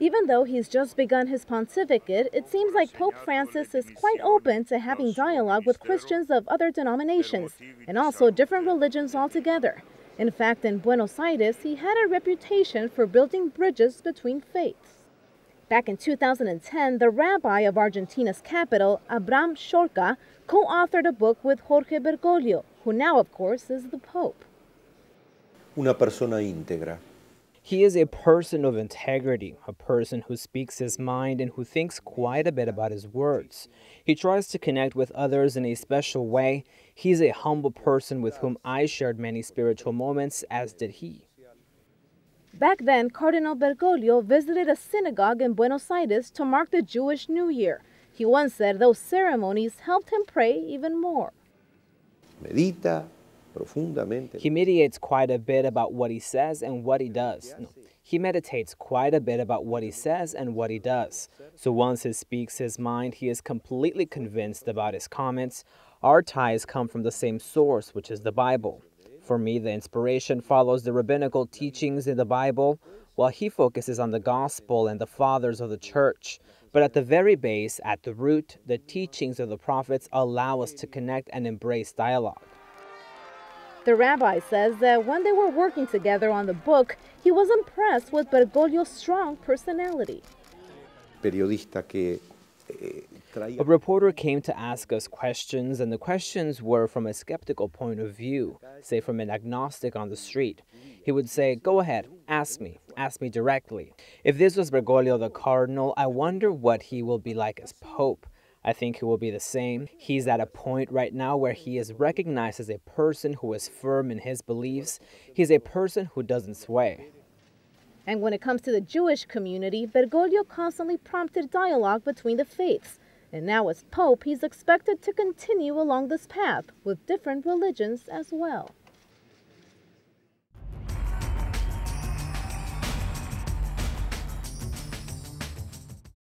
Even though he's just begun his pontificate, it seems like Pope Francis is quite open to having dialogue with Christians of other denominations and also different religions altogether. In fact, in Buenos Aires, he had a reputation for building bridges between faiths. Back in 2010, the rabbi of Argentina's capital, Abram Shorca, co authored a book with Jorge Bergoglio, who now, of course, is the Pope. Una persona íntegra, he is a person of integrity, a person who speaks his mind and who thinks quite a bit about his words. He tries to connect with others in a special way. He's a humble person with whom I shared many spiritual moments, as did he. Back then, Cardinal Bergoglio visited a synagogue in Buenos Aires to mark the Jewish New Year. He once said those ceremonies helped him pray even more. Medita, he meditates quite a bit about what he says and what he does. No. He meditates quite a bit about what he says and what he does. So once he speaks his mind, he is completely convinced about his comments. Our ties come from the same source, which is the Bible. For me, the inspiration follows the rabbinical teachings in the Bible, while he focuses on the gospel and the fathers of the church. But at the very base, at the root, the teachings of the prophets allow us to connect and embrace dialogue. The rabbi says that when they were working together on the book, he was impressed with Bergoglio's strong personality. Eh, a reporter came to ask us questions, and the questions were from a skeptical point of view, say from an agnostic on the street. He would say, Go ahead, ask me, ask me directly. If this was Bergoglio the cardinal, I wonder what he will be like as pope. I think he will be the same. He's at a point right now where he is recognized as a person who is firm in his beliefs. He's a person who doesn't sway. And when it comes to the Jewish community, Bergoglio constantly prompted dialogue between the faiths. And now, as Pope, he's expected to continue along this path with different religions as well.